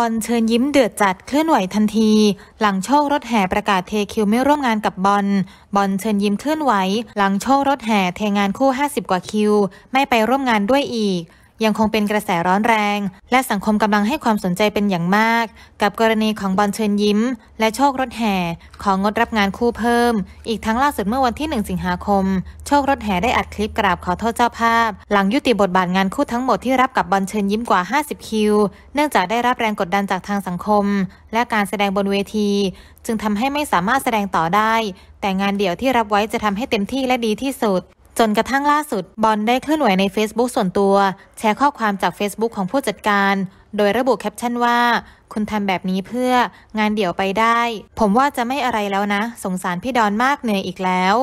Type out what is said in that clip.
บอลเชิญยิ้มเดือดจัดเคลื่อนไหวทันที หลังโชครถแห่ประกาศเทคิวไม่ร่วมงานกับบอลบอลเชิญยิ้มเคลื่อนไหว หลังโชครถแห่เทงานคู่ 50 กว่าคิว ไม่ไปร่วมงานด้วยอีกยังคงเป็นกระแสร้อนแรง และสังคมกำลังให้ความสนใจเป็นอย่างมาก กับกรณีของบอลเชิญยิ้ม และโชครถแห่ของงดรับงานคู่เพิ่ม อีกทั้งล่าสุดเมื่อวันที่ 1 สิงหาคม โชครถแห่ได้อัดคลิปกราบขอโทษเจ้าภาพ หลังยุติบทบาทงานคู่ทั้งหมดที่รับกับบอลเชิญยิ้มกว่า 50 คิว เนื่องจากได้รับแรงกดดันจากทางสังคม และการแสดงบนเวที จึงทำให้ไม่สามารถแสดงต่อได้ แต่งานเดี่ยวที่รับไว้จะทำให้เต็มที่และดีที่สุดจนกระทั่งล่าสุดบอลได้เคลื่อนไหวใน Facebook ส่วนตัว แชร์ข้อความจาก Facebook ของผู้จัดการ โดยระบุแคปชั่นว่า คุณทำแบบนี้เพื่อ งานเดี่ยวไปได้ ผมว่าจะไม่อะไรแล้วนะ สงสารพี่ดอนมากเหนื่อยอีกแล้ว